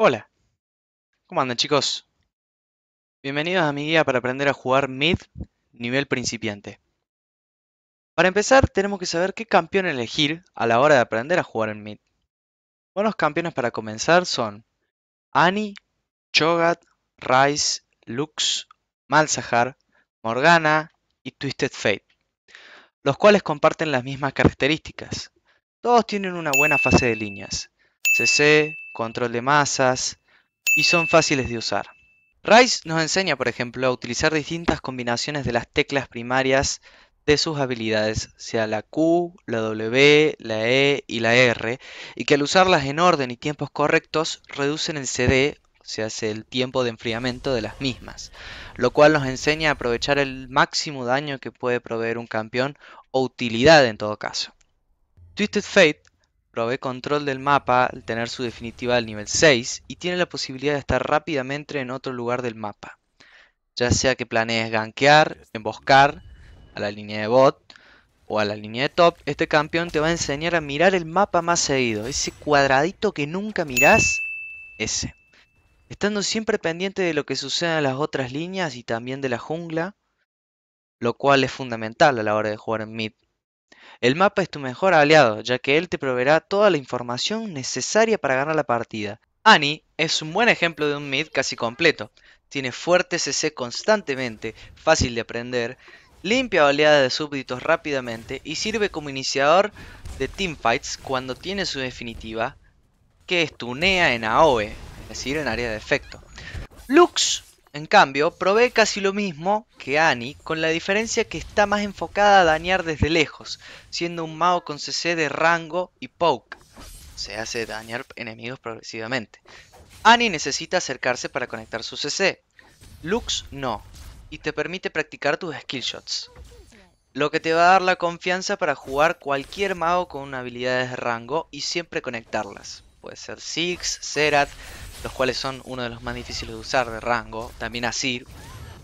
Hola, ¿cómo andan chicos? Bienvenidos a mi guía para aprender a jugar Mid nivel principiante. Para empezar tenemos que saber qué campeón elegir a la hora de aprender a jugar en Mid. Buenos campeones para comenzar son Annie, Chogat, Rice, Lux, Malzahar, Morgana y Twisted Fate, los cuales comparten las mismas características. Todos tienen una buena fase de líneas, CC, control de masas y son fáciles de usar. Rice nos enseña, por ejemplo, a utilizar distintas combinaciones de las teclas primarias de sus habilidades, sea la Q, la W, la E y la R, y que al usarlas en orden y tiempos correctos reducen el CD, o sea, el tiempo de enfriamiento de las mismas, lo cual nos enseña a aprovechar el máximo daño que puede proveer un campeón o utilidad en todo caso. Twisted Fate Provee control del mapa al tener su definitiva del nivel 6 y tiene la posibilidad de estar rápidamente en otro lugar del mapa. Ya sea que planees gankear, emboscar, a la línea de bot o a la línea de top, este campeón te va a enseñar a mirar el mapa más seguido, ese cuadradito que nunca mirás, ese. Estando siempre pendiente de lo que sucede en las otras líneas y también de la jungla, lo cual es fundamental a la hora de jugar en mid, el mapa es tu mejor aliado, ya que él te proveerá toda la información necesaria para ganar la partida. Annie es un buen ejemplo de un mid casi completo. Tiene fuerte CC constantemente, fácil de aprender, limpia oleadas de súbditos rápidamente y sirve como iniciador de teamfights cuando tiene su definitiva, que es estunea en AOE, es decir, en área de efecto. Lux en cambio, provee casi lo mismo que Annie, con la diferencia que está más enfocada a dañar desde lejos, siendo un mago con CC de rango y poke. Se hace dañar enemigos progresivamente. Annie necesita acercarse para conectar su CC. Lux no, y te permite practicar tus skill shots. Lo que te va a dar la confianza para jugar cualquier mago con habilidades de rango y siempre conectarlas. Puede ser Six, Serat, los cuales son uno de los más difíciles de usar de rango, también Azir.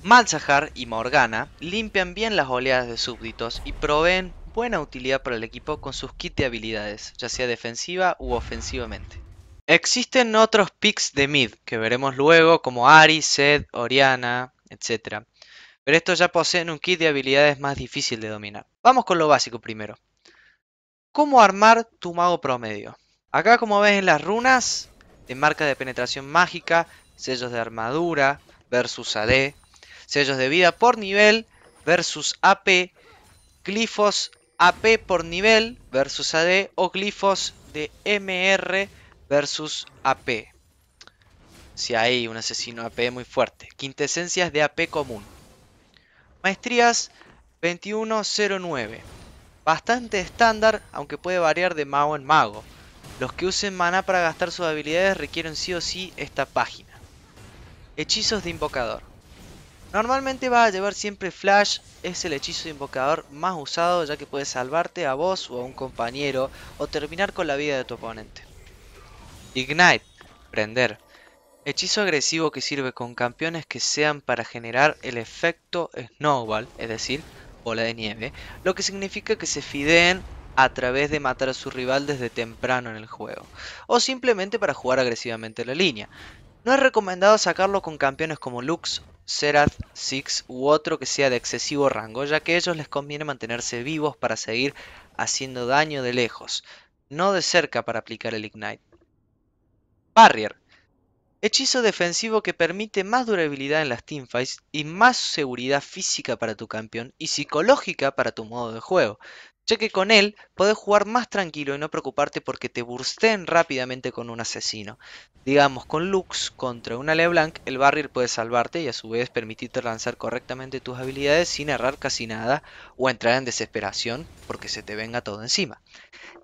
Malzahar y Morgana, limpian bien las oleadas de súbditos y proveen buena utilidad para el equipo con sus kits de habilidades, ya sea defensiva u ofensivamente. Existen otros picks de mid, que veremos luego, como Ari, Zed, Oriana, etc. Pero estos ya poseen un kit de habilidades más difícil de dominar. Vamos con lo básico primero. ¿Cómo armar tu mago promedio? Acá como ves en las runas, de marca de penetración mágica, sellos de armadura versus AD, sellos de vida por nivel versus AP, glifos AP por nivel versus AD o glifos de MR versus AP. Si hay un asesino AP muy fuerte. Quintesencias de AP común. Maestrías 2109. Bastante estándar, aunque puede variar de mago en mago. Los que usen maná para gastar sus habilidades requieren sí o sí esta página. Hechizos de invocador. Normalmente vas a llevar siempre Flash, es el hechizo de invocador más usado ya que puede salvarte a vos o a un compañero o terminar con la vida de tu oponente. Ignite, prender. Hechizo agresivo que sirve con campeones que sean para generar el efecto snowball, es decir, bola de nieve, lo que significa que se fideen a través de matar a su rival desde temprano en el juego, o simplemente para jugar agresivamente la línea. No es recomendado sacarlo con campeones como Lux, Serath, Six u otro que sea de excesivo rango, ya que a ellos les conviene mantenerse vivos para seguir haciendo daño de lejos, no de cerca para aplicar el Ignite. Barrier. Hechizo defensivo que permite más durabilidad en las teamfights y más seguridad física para tu campeón y psicológica para tu modo de juego ya que con él podés jugar más tranquilo y no preocuparte porque te bursteen rápidamente con un asesino. Digamos, con Lux contra una Blanc el Barrier puede salvarte y a su vez permitirte lanzar correctamente tus habilidades sin errar casi nada o entrar en desesperación porque se te venga todo encima.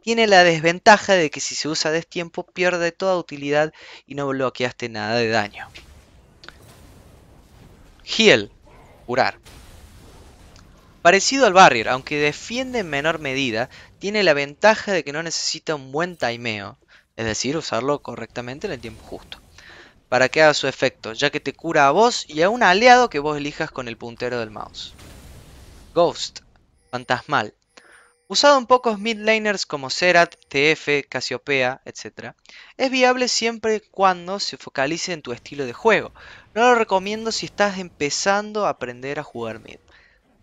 Tiene la desventaja de que si se usa destiempo pierde toda utilidad y no bloqueaste nada de daño. Heal, curar. Parecido al barrier, aunque defiende en menor medida, tiene la ventaja de que no necesita un buen timeo, es decir, usarlo correctamente en el tiempo justo, para que haga su efecto, ya que te cura a vos y a un aliado que vos elijas con el puntero del mouse. Ghost, fantasmal. Usado en pocos midlaners como Serat, TF, Casiopea, etc., es viable siempre y cuando se focalice en tu estilo de juego. No lo recomiendo si estás empezando a aprender a jugar mid.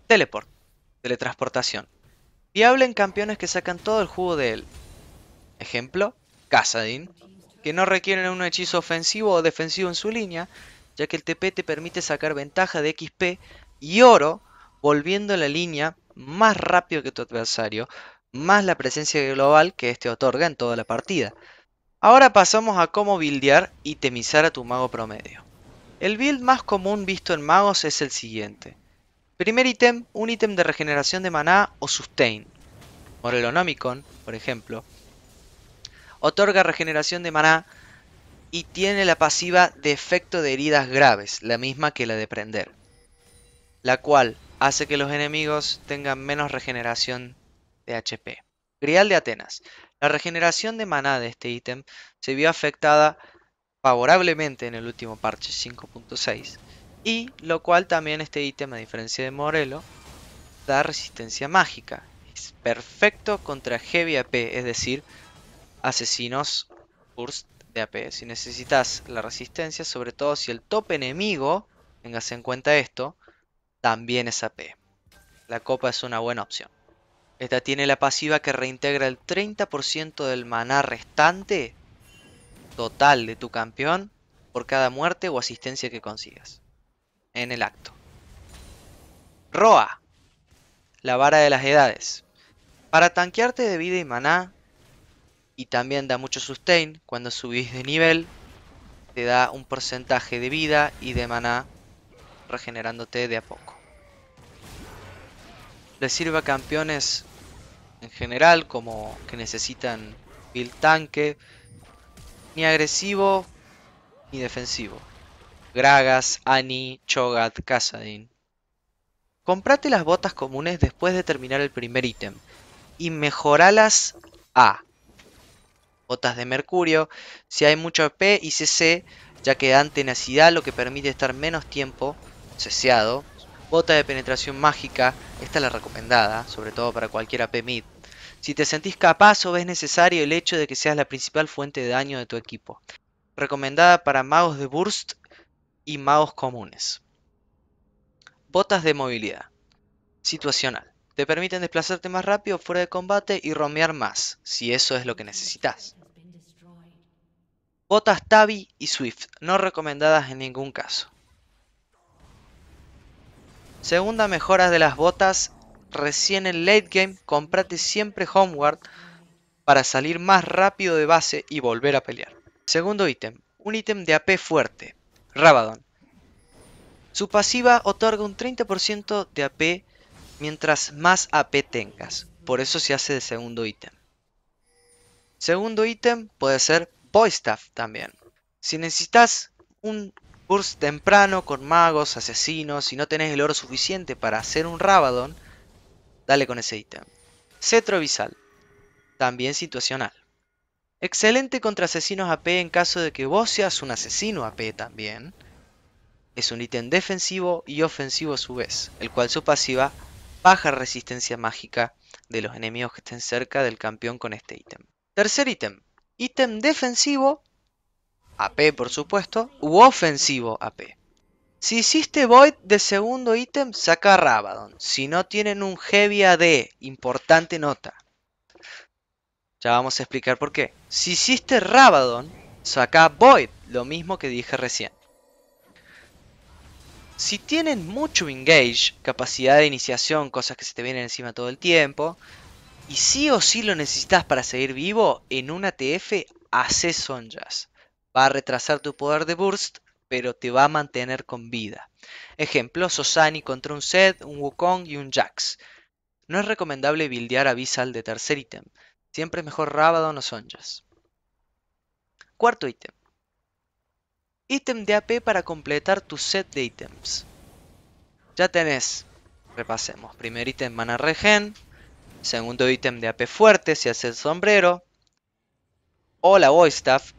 Teleport, teletransportación. Viable en campeones que sacan todo el jugo de él. Ejemplo, Kassadin, que no requieren un hechizo ofensivo o defensivo en su línea, ya que el TP te permite sacar ventaja de XP y oro, volviendo a la línea más rápido que tu adversario, más la presencia global que este otorga en toda la partida. Ahora pasamos a cómo buildear y temizar a tu mago promedio. El build más común visto en magos es el siguiente. Primer ítem, un ítem de regeneración de maná o sustain. Morelonomicon, por ejemplo, otorga regeneración de maná y tiene la pasiva de efecto de heridas graves, la misma que la de prender, la cual hace que los enemigos tengan menos regeneración de HP. Grial de Atenas. La regeneración de maná de este ítem se vio afectada favorablemente en el último parche 5.6 y lo cual también este ítem, a diferencia de Morelo, da resistencia mágica. Es perfecto contra heavy AP, es decir, asesinos burst de AP. Si necesitas la resistencia, sobre todo si el top enemigo, tengas en cuenta esto, también es AP. La copa es una buena opción. Esta tiene la pasiva que reintegra el 30% del maná restante total de tu campeón por cada muerte o asistencia que consigas en el acto. Roa, la vara de las edades. Para tanquearte de vida y maná, y también da mucho sustain, cuando subís de nivel, te da un porcentaje de vida y de maná regenerándote de a poco. Le sirve a campeones en general, como que necesitan build tanque, ni agresivo ni defensivo. Gragas, Ani, Chogat, casadin. Comprate las botas comunes después de terminar el primer ítem y mejoralas a botas de mercurio, si hay mucho P y CC, ya que dan tenacidad lo que permite estar menos tiempo ceseado, bota de penetración mágica, esta es la recomendada, sobre todo para cualquier AP mid, si te sentís capaz o ves necesario el hecho de que seas la principal fuente de daño de tu equipo. Recomendada para magos de burst y magos comunes. Botas de movilidad. Situacional. Te permiten desplazarte más rápido fuera de combate y romear más, si eso es lo que necesitas. Botas Tabi y Swift, no recomendadas en ningún caso. Segunda mejora de las botas, recién en late game, comprate siempre Homeward para salir más rápido de base y volver a pelear. Segundo ítem, un ítem de AP fuerte, Rabadon. Su pasiva otorga un 30% de AP mientras más AP tengas. Por eso se hace de segundo ítem. Segundo ítem puede ser Staff también. Si necesitas un burst temprano con magos, asesinos, y no tenés el oro suficiente para hacer un Rabadon, dale con ese ítem. Cetro Visal, también situacional. Excelente contra asesinos AP en caso de que vos seas un asesino AP también. Es un ítem defensivo y ofensivo a su vez, el cual su pasiva baja resistencia mágica de los enemigos que estén cerca del campeón con este ítem. Tercer ítem, ítem defensivo, AP por supuesto, u ofensivo AP. Si hiciste Void de segundo ítem, saca Rabadon. Si no tienen un Heavy AD, importante nota vamos a explicar por qué. Si hiciste Rabadon, saca Void, lo mismo que dije recién. Si tienen mucho engage, capacidad de iniciación, cosas que se te vienen encima todo el tiempo, y sí o sí lo necesitas para seguir vivo, en una TF haces Sonjas. Va a retrasar tu poder de burst, pero te va a mantener con vida. Ejemplo, Sosani contra un Zed, un Wukong y un Jax. No es recomendable buildear a Visal de tercer ítem, Siempre es mejor Rabadon o Sonjas. Cuarto ítem. Ítem de AP para completar tu set de ítems. Ya tenés, repasemos, primer ítem mana regen, segundo ítem de AP fuerte si el sombrero, o la voice staff,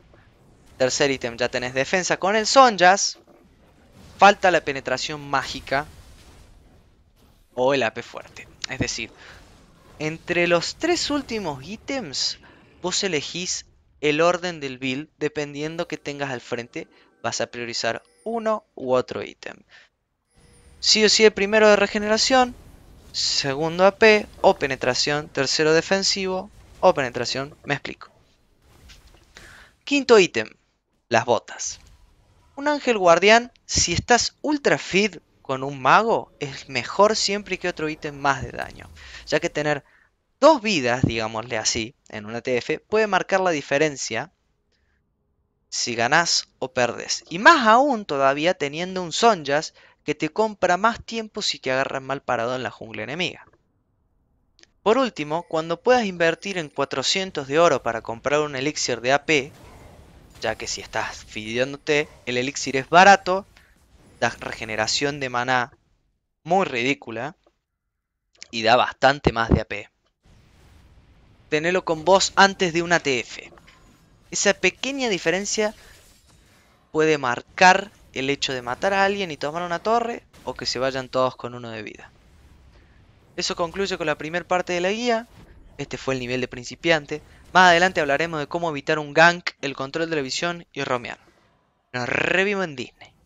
tercer ítem ya tenés defensa con el Sonjas, falta la penetración mágica o el AP fuerte. Es decir, entre los tres últimos ítems, vos elegís el orden del build dependiendo que tengas al frente. Vas a priorizar uno u otro ítem. Sí o sí el primero de regeneración, segundo AP o penetración, tercero defensivo o penetración, me explico. Quinto ítem, las botas. Un ángel guardián, si estás ultra feed con un mago es mejor siempre que otro ítem más de daño, ya que tener dos vidas, digámosle así, en una e TF puede marcar la diferencia si ganás o perdes, Y más aún todavía teniendo un Sonjas que te compra más tiempo si te agarran mal parado en la jungla enemiga. Por último, cuando puedas invertir en 400 de oro para comprar un elixir de AP, ya que si estás fidiéndote, el elixir es barato, da regeneración de maná muy ridícula y da bastante más de AP. Tenelo con vos antes de una TF. Esa pequeña diferencia puede marcar el hecho de matar a alguien y tomar una torre o que se vayan todos con uno de vida. Eso concluye con la primera parte de la guía. Este fue el nivel de principiante. Más adelante hablaremos de cómo evitar un gank, el control de la visión y romear. Nos revimos en Disney.